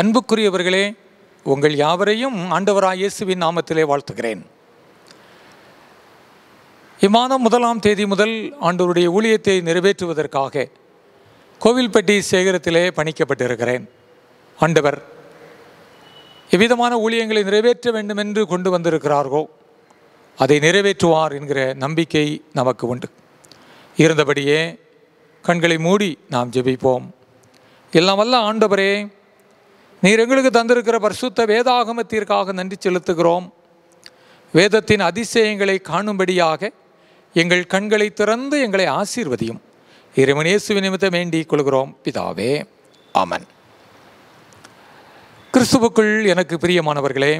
அன்புக்குரியவர்களே உங்கள் யாவரையும் ஆண்டவராய் இயேசுவின் நாமத்திலே வாழ்த்துகிறேன் இம்மாதம் முதலாம் தேதி முதல் ஆண்டவருடைய ஊழியத்தை நிறைவேற்றுவதற்காக கோவில்பட்டி சேகரத்திலே பணிக்கப்பட்டிருக்கிறேன் ஆண்டவர் எவ்விதமான ஊழியங்களை நிறைவேற்ற வேண்டும் என்று கொண்டு வந்திருக்கிறார்களோ அதை நிறைவேற்றுவார் என்கிற நம்பிக்கை நமக்கு உண்டு இருந்தபடியே கண்களை மூடி நாம் ஜெபிப்போம் எல்லாம் வல்ல ஆண்டவரே நீர் எங்களுக்கு தந்திருக்கிற பரிசுத்த வேதாகமத்திற்காக நன்றி செலுத்துகிறோம் வேதத்தின் அதிசயங்களை காணும்படியாக எங்கள் கண்களை திறந்து எங்களை ஆசீர்வதியும் இறைவனேசு நிமித்தம் வேண்டிக் கொள்கிறோம் பிதாவே ஆமன் கிறிஸ்துவுக்குள் எனக்கு பிரியமானவர்களே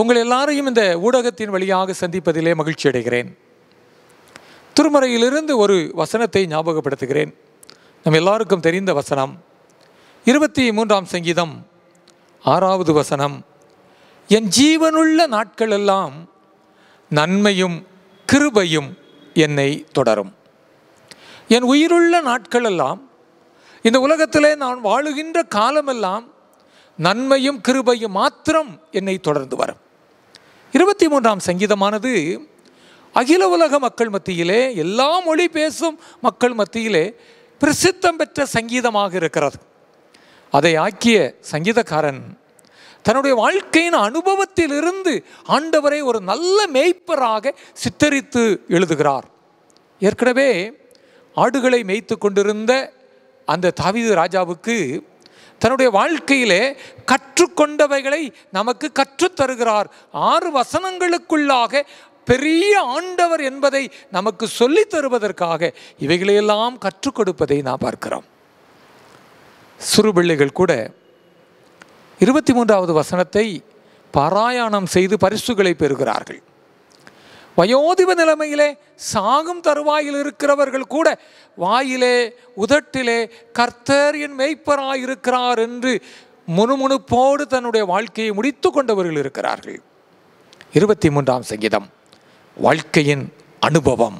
உங்கள் எல்லாரையும் இந்த ஊடகத்தின் வழியாக சந்திப்பதிலே மகிழ்ச்சி அடைகிறேன் திருமறையிலிருந்து ஒரு வசனத்தை ஞாபகப்படுத்துகிறேன் நம் எல்லாருக்கும் தெரிந்த வசனம் இருபத்தி மூன்றாம் சங்கீதம் ஆறாவது வசனம் என் ஜீவனுள்ள நாட்களெல்லாம் நன்மையும் கிருபையும் என்னை தொடரும் என் உயிருள்ள நாட்களெல்லாம் இந்த உலகத்திலே நான் வாழுகின்ற காலமெல்லாம் நன்மையும் கிருபையும் மாத்திரம் என்னை தொடர்ந்து வரும் இருபத்தி மூன்றாம் சங்கீதமானது அகில உலக மக்கள் மத்தியிலே எல்லா மொழி பேசும் மக்கள் மத்தியிலே பிரசித்தம் பெற்ற சங்கீதமாக இருக்கிறது அதை ஆக்கிய சங்கீதக்காரன் தன்னுடைய வாழ்க்கையின் அனுபவத்திலிருந்து ஆண்டவரை ஒரு நல்ல மேய்ப்பராக சித்தரித்து எழுதுகிறார் ஏற்கனவே ஆடுகளை மேய்த்து கொண்டிருந்த அந்த தாவிது ராஜாவுக்கு தன்னுடைய வாழ்க்கையிலே கற்றுக்கொண்டவைகளை நமக்கு கற்றுத்தருகிறார் ஆறு வசனங்களுக்குள்ளாக பெரிய ஆண்டவர் என்பதை நமக்கு சொல்லித் தருவதற்காக இவைகளையெல்லாம் கற்றுக் கொடுப்பதை நாம் பார்க்கிறோம் சிறு பிள்ளைகள் கூட இருபத்தி மூன்றாவது வசனத்தை பாராயணம் செய்து பரிசுகளை பெறுகிறார்கள் வயோதிப நிலைமையிலே சாகும் தருவாயில் இருக்கிறவர்கள் கூட வாயிலே உதட்டிலே கர்த்தர் என் மெய்ப்பராய் இருக்கிறார் என்று முணுமுணுப்போடு தன்னுடைய வாழ்க்கையை முடித்து கொண்டவர்கள் இருக்கிறார்கள் இருபத்தி மூன்றாம் சங்கீதம் வாழ்க்கையின் அனுபவம்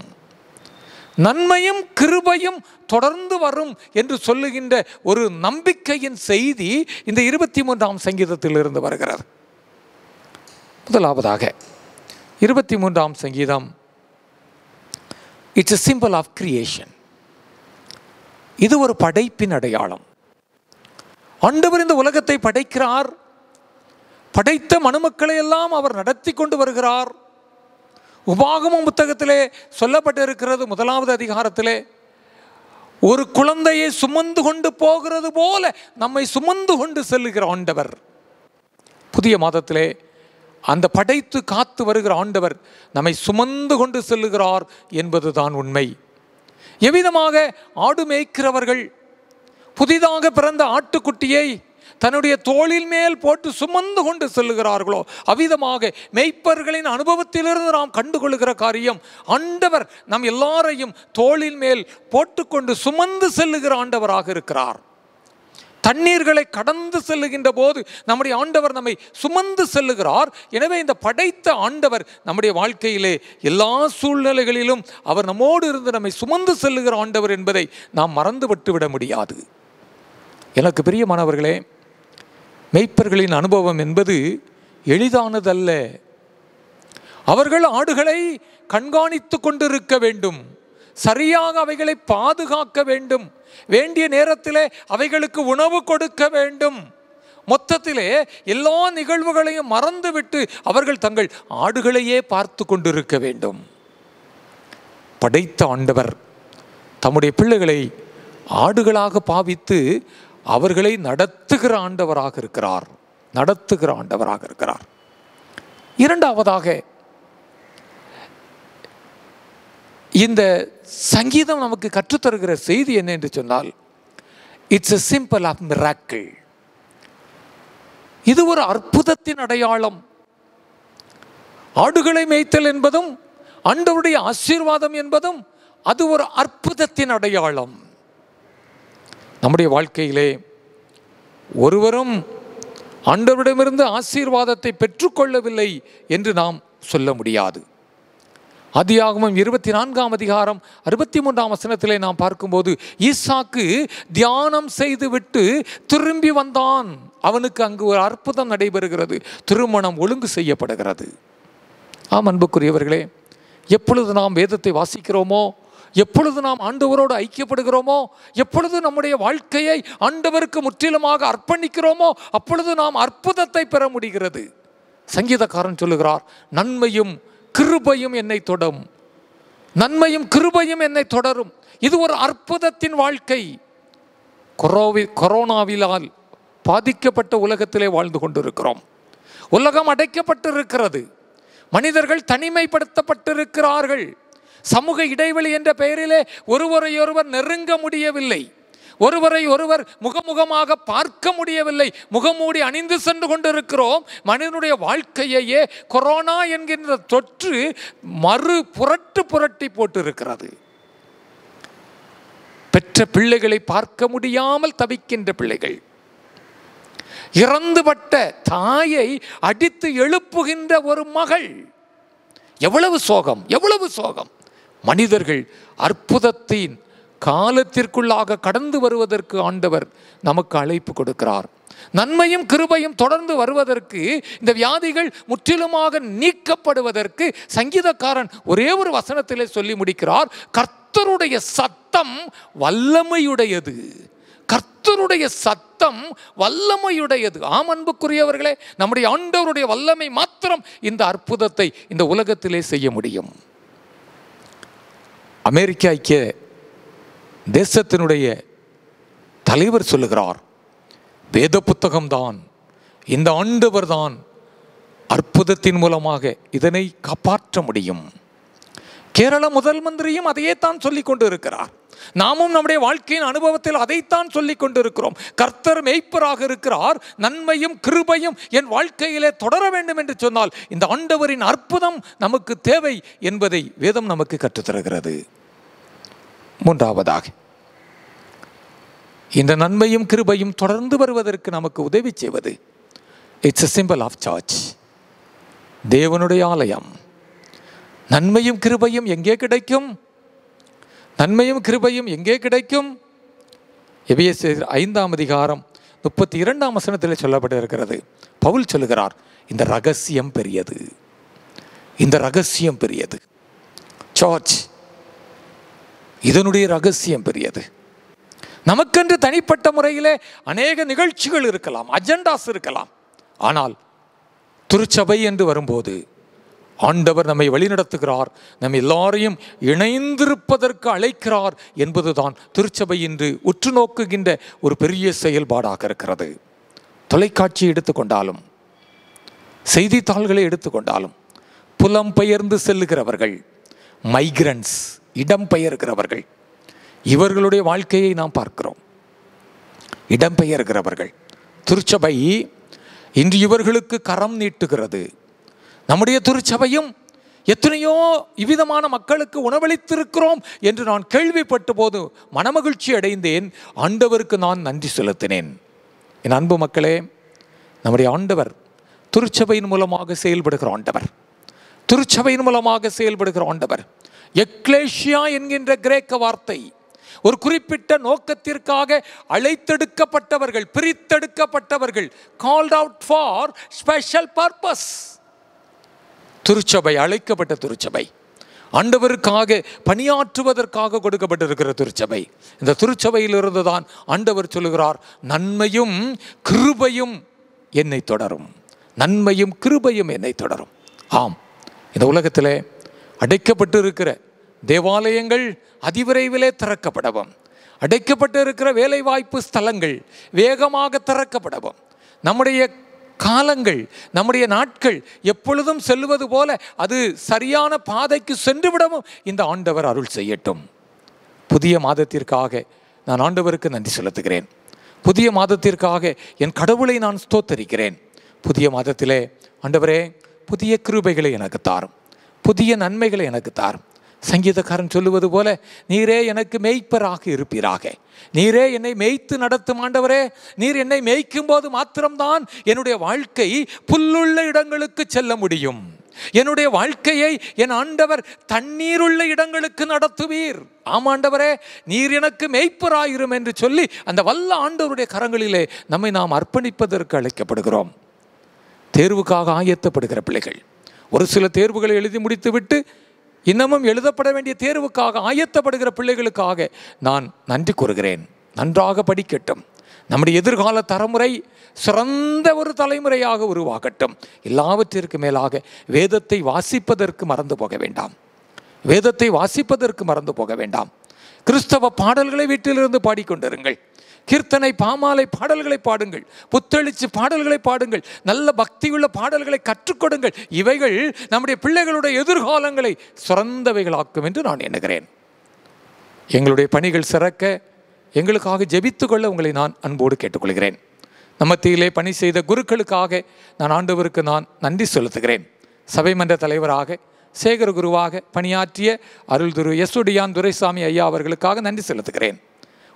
நன்மையும் கிருபையும் தொடர்ந்து வரும் என்று சொல்லுகின்ற ஒரு நம்பிக்கையின் செய்தி இந்த இருபத்தி மூன்றாம் சங்கீதத்தில் இருந்து வருகிறது முதலாவதாக இருபத்தி மூன்றாம் சங்கீதம் it's a symbol of creation இது ஒரு படைப்பின் அடையாளம் ஆண்டவர் இந்த உலகத்தை படைக்கிறார் படைத்த மனுமக்களை எல்லாம் அவர் நடத்தி கொண்டு வருகிறார் உபாகமும் புத்தகத்திலே சொல்லப்பட்டிருக்கிறது முதலாவது அதிகாரத்திலே ஒரு குழந்தையை சுமந்து கொண்டு போகிறது போல நம்மை சுமந்து கொண்டு செல்லுகிற ஆண்டவர் புதிய மாதத்திலே அந்த படைத்து காத்து வருகிற ஆண்டவர் நம்மை சுமந்து கொண்டு செல்லுகிறார் என்பதுதான் உண்மை எவ்விதமாக ஆடு மேய்க்கிறவர்கள் புதிதாக பிறந்த ஆட்டுக்குட்டியை தன்னுடைய தோளில் மேல் போட்டு சுமந்து கொண்டு செல்லுகிறார்களோ அவ்விதமாக மெய்ப்பர்களின் அனுபவத்திலிருந்து நாம் கண்டுகொள்கிற காரியம் ஆண்டவர் நம் எல்லாரையும் தோளில் மேல் போட்டுக்கொண்டு சுமந்து செல்லுகிற ஆண்டவராக இருக்கிறார் தண்ணீர்களை கடந்து செல்லுகின்ற போது நம்முடைய ஆண்டவர் நம்மை சுமந்து செல்லுகிறார் எனவே இந்த படைத்த ஆண்டவர் நம்முடைய வாழ்க்கையிலே எல்லா சூழ்நிலைகளிலும் அவர் நம்மோடு இருந்து நம்மை சுமந்து செல்லுகிற ஆண்டவர் என்பதை நாம் மறந்துவிட்டு விட முடியாது எனக்கு பெரிய மாணவர்களே மெய்ப்பர்களின் அனுபவம் என்பது எளிதானதல்ல அவர்கள் ஆடுகளை கண்காணித்து கொண்டிருக்க வேண்டும் சரியாக அவைகளை பாதுகாக்க வேண்டும் வேண்டிய நேரத்திலே அவைகளுக்கு உணவு கொடுக்க வேண்டும் மொத்தத்திலே எல்லா நிகழ்வுகளையும் மறந்துவிட்டு அவர்கள் தங்கள் ஆடுகளையே பார்த்து கொண்டிருக்க வேண்டும் படைத்த ஆண்டவர் தம்முடைய பிள்ளைகளை ஆடுகளாக பாவித்து அவர்களை நடத்துகிற ஆண்டவராக இருக்கிறார் நடத்துகிற ஆண்டவராக இருக்கிறார் இரண்டாவதாக இந்த சங்கீதம் நமக்கு கற்றுத்தருகிற செய்தி என்ன என்று சொன்னால் it's a symbol of miracle இது ஒரு அற்புதத்தின் அடையாளம் ஆடுகளை மேய்த்தல் என்பதும் ஆண்டவருடைய ஆசீர்வாதம் என்பதும் அது ஒரு அற்புதத்தின் அடையாளம் நம்முடைய வாழ்க்கையிலே ஒருவரும் ஆண்டவரிடமிருந்து ஆசீர்வாதத்தை பெற்றுக்கொள்ளவில்லை என்று நாம் சொல்ல முடியாது அதியாகமும் இருபத்தி நான்காம் அதிகாரம் அறுபத்தி மூன்றாம் வசனத்திலே நாம் பார்க்கும்போது ஈசாக்கு தியானம் செய்துவிட்டு திரும்பி வந்தான் அவனுக்கு அங்கு ஒரு அற்புதம் நடைபெறுகிறது திருமணம் ஒழுங்கு செய்யப்படுகிறது ஆம் அன்புக்குரியவர்களே எப்பொழுது நாம் வேதத்தை வாசிக்கிறோமோ எப்பொழுது நாம் ஆண்டவரோடு ஐக்கியப்படுகிறோமோ எப்பொழுது நம்முடைய வாழ்க்கையை ஆண்டவருக்கு முற்றிலுமாக அர்ப்பணிக்கிறோமோ அப்பொழுது நாம் அற்புதத்தை பெற முடிகிறது சங்கீதக்காரன் சொல்லுகிறார் நன்மையும் கிருபையும் என்னை தொடரும் நன்மையும் கிருபையும் என்னை தொடரும் இது ஒரு அற்புதத்தின் வாழ்க்கை கொரோவி கொரோனாவிலால் பாதிக்கப்பட்ட உலகத்திலே வாழ்ந்து கொண்டிருக்கிறோம் உலகம் அடைக்கப்பட்டிருக்கிறது மனிதர்கள் தனிமைப்படுத்தப்பட்டிருக்கிறார்கள் சமூக இடைவெளி என்ற பெயரிலே ஒருவரையொருவர் நெருங்க முடியவில்லை ஒருவரை ஒருவர் முகமுகமாக பார்க்க முடியவில்லை முகமூடி அணிந்து சென்று கொண்டிருக்கிறோம் மனிதனுடைய வாழ்க்கையையே கொரோனா என்கின்ற தொற்று மறு புரட்டு புரட்டி போட்டிருக்கிறது பெற்ற பிள்ளைகளை பார்க்க முடியாமல் தவிக்கின்ற பிள்ளைகள் இறந்துபட்ட தாயை அடித்து எழுப்புகின்ற ஒரு மகள் எவ்வளவு சோகம் எவ்வளவு சோகம் மனிதர்கள் அற்புதத்தின் காலத்திற்குள்ளாக கடந்து வருவதற்கு ஆண்டவர் நமக்கு அழைப்பு கொடுக்கிறார் நன்மையும் கிருபையும் தொடர்ந்து வருவதற்கு இந்த வியாதிகள் முற்றிலுமாக நீக்கப்படுவதற்கு சங்கீதக்காரன் ஒரே ஒரு வசனத்திலே சொல்லி முடிக்கிறார் கர்த்தருடைய சத்தம் வல்லமையுடையது கர்த்தருடைய சத்தம் வல்லமையுடையது ஆம் அன்புக்குரியவர்களே நம்முடைய ஆண்டவருடைய வல்லமை மாத்திரம் இந்த அற்புதத்தை இந்த உலகத்திலே செய்ய முடியும் அமெரிக்க ஐக்கிய தேசத்தினுடைய தலைவர் சொல்லுகிறார் வேத புத்தகம்தான் இந்த ஆண்டவர் தான் அற்புதத்தின் மூலமாக இதனை காப்பாற்ற முடியும் கேரள முதல் மந்திரியும் அதையே தான் சொல்லி கொண்டிருக்கிறார் இருக்கிறார் நாமும் நம்முடைய வாழ்க்கையின் அனுபவத்தில் அதைத்தான் சொல்லி கொண்டிருக்கிறோம் கர்த்தர் மெய்ப்பராக இருக்கிறார் நன்மையும் கிருபையும் என் வாழ்க்கையிலே தொடர வேண்டும் என்று சொன்னால் இந்த ஆண்டவரின் அற்புதம் நமக்கு தேவை என்பதை வேதம் நமக்கு கற்றுத்தருகிறது மூன்றாவதாக இந்த நன்மையும் கிருபையும் தொடர்ந்து வருவதற்கு நமக்கு உதவி செய்வது it's a symbol of church தேவனுடைய ஆலயம் நன்மையும் கிருபையும் எங்கே கிடைக்கும் நன்மையும் கிருபையும் எங்கே கிடைக்கும் எபிஎஸ் ஐந்தாம் அதிகாரம் முப்பத்தி இரண்டாம் வசனத்தில் சொல்லப்பட்டிருக்கிறது பவுல் சொல்லுகிறார் இந்த ரகசியம் பெரியது இந்த ரகசியம் பெரியது சார்ஜ் இதனுடைய ரகசியம் பெரியது நமக்கென்று தனிப்பட்ட முறையிலே அநேக நிகழ்ச்சிகள் இருக்கலாம் அஜெண்டாஸ் இருக்கலாம் ஆனால் திருச்சபை என்று வரும்போது ஆண்டவர் நம்மை வழிநடத்துகிறார் நம் எல்லாரையும் இணைந்திருப்பதற்கு அழைக்கிறார் என்பதுதான் திருச்சபை இன்று உற்று நோக்குகின்ற ஒரு பெரிய செயல்பாடாக இருக்கிறது தொலைக்காட்சி எடுத்துக்கொண்டாலும் செய்தித்தாள்களை எடுத்துக்கொண்டாலும் புலம்பெயர்ந்து செல்லுகிறவர்கள் மைக்ரன்ஸ் இடம்பெயர்கிறவர்கள் இவர்களுடைய வாழ்க்கையை நாம் பார்க்கிறோம் இடம்பெயர்கிறவர்கள் திருச்சபை இன்று இவர்களுக்கு கரம் நீட்டுகிறது நம்முடைய திருச்சபையும் எத்தனையோ இவ்விதமான மக்களுக்கு உணவளித்திருக்கிறோம் என்று நான் கேள்விப்பட்ட போது மனமகிழ்ச்சி அடைந்தேன் ஆண்டவருக்கு நான் நன்றி செலுத்தினேன் என் அன்பு மக்களே நம்முடைய ஆண்டவர் திருச்சபையின் மூலமாக செயல்படுகிற ஆண்டவர் திருச்சபையின் மூலமாக செயல்படுகிற ஆண்டவர் எக்லேஷியா என்கின்ற கிரேக்க வார்த்தை ஒரு குறிப்பிட்ட நோக்கத்திற்காக அழைத்தெடுக்கப்பட்டவர்கள் பிரித்தெடுக்கப்பட்டவர்கள் called out for special purpose திருச்சபை அழைக்கப்பட்ட திருச்சபை ஆண்டவருக்காக பணியாற்றுவதற்காக கொடுக்கப்பட்டிருக்கிற திருச்சபை இந்த திருச்சபையிலிருந்து தான் ஆண்டவர் சொல்லுகிறார் நன்மையும் கிருபையும் என்னை தொடரும் நன்மையும் கிருபையும் என்னை தொடரும் ஆம் இந்த உலகத்திலே அடைக்கப்பட்டு இருக்கிற தேவாலயங்கள் அதிவிரைவிலே திறக்கப்படவும் அடைக்கப்பட்டு இருக்கிற வேலைவாய்ப்பு ஸ்தலங்கள் வேகமாக திறக்கப்படவும் நம்முடைய காலங்கள் நம்முடைய நாட்கள் எப்பொழுதும் செல்வது போல அது சரியான பாதைக்கு சென்றுவிடவும் இந்த ஆண்டவர் அருள் செய்யட்டும் புதிய மாதத்திற்காக நான் ஆண்டவருக்கு நன்றி செலுத்துகிறேன் புதிய மாதத்திற்காக என் கடவுளை நான் ஸ்தோத்தரிக்கிறேன் புதிய மாதத்திலே ஆண்டவரே புதிய கிருபைகளை எனக்கு தாரும் புதிய நன்மைகளை எனக்கு தாரும் சங்கீதக்காரன் சொல்லுவது போல நீரே எனக்கு மேய்ப்பராக இருப்பீராக நீரே என்னை மேய்த்து நடத்தும் ஆண்டவரே நீர் என்னை மேய்க்கும் போது மாத்திரம்தான் என்னுடைய வாழ்க்கை புல்லுள்ள இடங்களுக்கு செல்ல முடியும் என்னுடைய வாழ்க்கையை என் ஆண்டவர் தண்ணீருள்ள இடங்களுக்கு நடத்துவீர் ஆமாண்டவரே நீர் எனக்கு மேய்ப்பராயிரும் என்று சொல்லி அந்த வல்ல ஆண்டவருடைய கரங்களிலே நம்மை நாம் அர்ப்பணிப்பதற்கு அழைக்கப்படுகிறோம் தேர்வுக்காக ஆயத்தப்படுகிற பிள்ளைகள் ஒரு சில தேர்வுகளை எழுதி முடித்துவிட்டு இன்னமும் எழுதப்பட வேண்டிய தேர்வுக்காக ஆயத்தப்படுகிற பிள்ளைகளுக்காக நான் நன்றி கூறுகிறேன் நன்றாக படிக்கட்டும் நம்முடைய எதிர்கால தரமுறை சிறந்த ஒரு தலைமுறையாக உருவாகட்டும் எல்லாவற்றிற்கு மேலாக வேதத்தை வாசிப்பதற்கு மறந்து போக வேண்டாம் வேதத்தை வாசிப்பதற்கு மறந்து போக வேண்டாம் கிறிஸ்தவ பாடல்களை வீட்டிலிருந்து பாடிக்கொண்டிருங்கள் கீர்த்தனை பாமாலை பாடல்களை பாடுங்கள் புத்தளிச்சு பாடல்களை பாடுங்கள் நல்ல பக்தியுள்ள பாடல்களை கற்றுக்கொடுங்கள் இவைகள் நம்முடைய பிள்ளைகளுடைய எதிர்காலங்களை சிறந்தவைகளாக்கும் என்று நான் எண்ணுகிறேன் எங்களுடைய பணிகள் சிறக்க எங்களுக்காக ஜெபித்துக்கொள்ள கொள்ள உங்களை நான் அன்போடு கேட்டுக்கொள்கிறேன் நமத்தியிலே பணி செய்த குருக்களுக்காக நான் ஆண்டவருக்கு நான் நன்றி செலுத்துகிறேன் சபைமன்ற தலைவராக சேகர குருவாக பணியாற்றிய அருள்துரு எஸ் துரைசாமி ஐயா அவர்களுக்காக நன்றி செலுத்துகிறேன்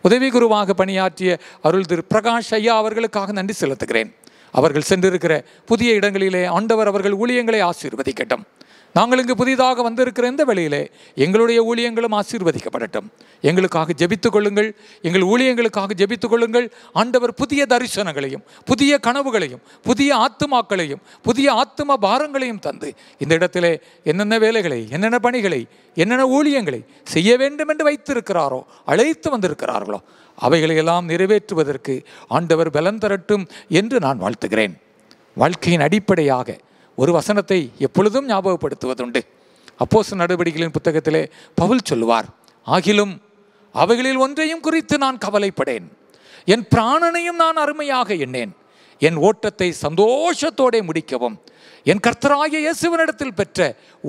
உதவி குருவாக பணியாற்றிய அருள் திரு பிரகாஷ் ஐயா அவர்களுக்காக நன்றி செலுத்துகிறேன் அவர்கள் சென்றிருக்கிற புதிய இடங்களிலே ஆண்டவர் அவர்கள் ஊழியங்களை ஆசீர்வதிக்கட்டும் நாங்கள் இங்கு புதிதாக வந்திருக்கிற இந்த வேளையிலே எங்களுடைய ஊழியங்களும் ஆசீர்வதிக்கப்படட்டும் எங்களுக்காக ஜெபித்து கொள்ளுங்கள் எங்கள் ஊழியங்களுக்காக ஜெபித்து கொள்ளுங்கள் ஆண்டவர் புதிய தரிசனங்களையும் புதிய கனவுகளையும் புதிய ஆத்துமாக்களையும் புதிய ஆத்தும பாரங்களையும் தந்து இந்த இடத்திலே என்னென்ன வேலைகளை என்னென்ன பணிகளை என்னென்ன ஊழியங்களை செய்ய வேண்டும் என்று வைத்திருக்கிறாரோ அழைத்து வந்திருக்கிறார்களோ அவைகளையெல்லாம் நிறைவேற்றுவதற்கு ஆண்டவர் பலன் தரட்டும் என்று நான் வாழ்த்துகிறேன் வாழ்க்கையின் அடிப்படையாக ஒரு வசனத்தை எப்பொழுதும் ஞாபகப்படுத்துவதுண்டு அப்போஸ் நடவடிக்கைகளின் புத்தகத்திலே பவுல் சொல்லுவார் ஆகிலும் அவைகளில் ஒன்றையும் குறித்து நான் கவலைப்படேன் என் பிராணனையும் நான் அருமையாக எண்ணேன் என் ஓட்டத்தை சந்தோஷத்தோடே முடிக்கவும் என் கர்த்தராகிய இயேசுவனிடத்தில் பெற்ற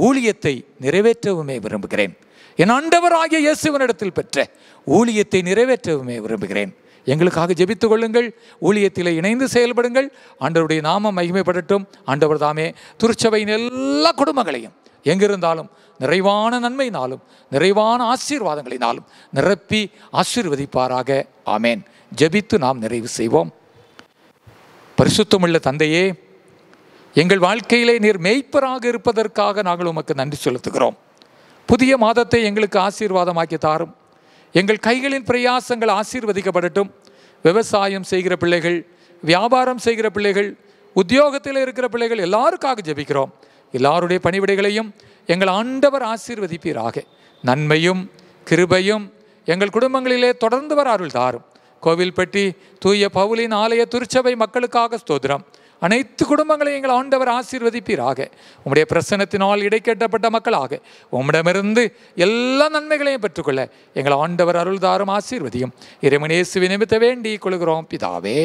ஊழியத்தை நிறைவேற்றவுமே விரும்புகிறேன் என் ஆண்டவராகிய இயேசுவனிடத்தில் பெற்ற ஊழியத்தை நிறைவேற்றவுமே விரும்புகிறேன் எங்களுக்காக ஜெபித்து கொள்ளுங்கள் ஊழியத்தில் இணைந்து செயல்படுங்கள் ஆண்டவருடைய நாமம் மகிமைப்படட்டும் ஆண்டவர் தாமே திருச்சபையின் எல்லா குடும்பங்களையும் எங்கிருந்தாலும் நிறைவான நன்மையினாலும் நிறைவான ஆசீர்வாதங்களினாலும் நிரப்பி ஆசீர்வதிப்பாராக ஆமேன் ஜபித்து நாம் நிறைவு செய்வோம் பரிசுத்தமுள்ள தந்தையே எங்கள் வாழ்க்கையிலே நீர் மெய்ப்பராக இருப்பதற்காக நாங்கள் உமக்கு நன்றி செலுத்துகிறோம் புதிய மாதத்தை எங்களுக்கு ஆசீர்வாதமாக்கி தாரும் எங்கள் கைகளின் பிரயாசங்கள் ஆசீர்வதிக்கப்படட்டும் விவசாயம் செய்கிற பிள்ளைகள் வியாபாரம் செய்கிற பிள்ளைகள் உத்தியோகத்தில் இருக்கிற பிள்ளைகள் எல்லாருக்காக ஜெபிக்கிறோம் எல்லாருடைய பணிவிடைகளையும் எங்கள் ஆண்டவர் ஆசீர்வதிப்பீராக நன்மையும் கிருபையும் எங்கள் குடும்பங்களிலே தொடர்ந்து வர அருள் தாரும் கோவில்பட்டி தூய பவுலின் ஆலய திருச்சபை மக்களுக்காக ஸ்தோதிரம் அனைத்து குடும்பங்களையும் எங்கள் ஆண்டவர் ஆசீர்வதிப்பீராக உம்முடைய பிரசனத்தினால் இடைக்கட்டப்பட்ட மக்களாக உம்மிடமிருந்து எல்லா நன்மைகளையும் பெற்றுக்கொள்ள எங்கள் ஆண்டவர் அருள்தாரும் ஆசீர்வதியும் இறைமனேசு நிமித்த வேண்டி கொள்கிறோம் பிதாவே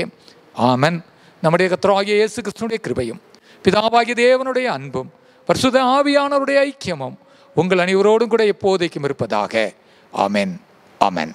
ஆமன் நம்முடைய கத்தராகிய இயேசு கிருஷ்ணனுடைய கிருபையும் பிதாவாகிய தேவனுடைய அன்பும் பரிசுத ஆவியானவருடைய ஐக்கியமும் உங்கள் அனைவரோடும் கூட எப்போதைக்கும் இருப்பதாக ஆமென் ஆமென்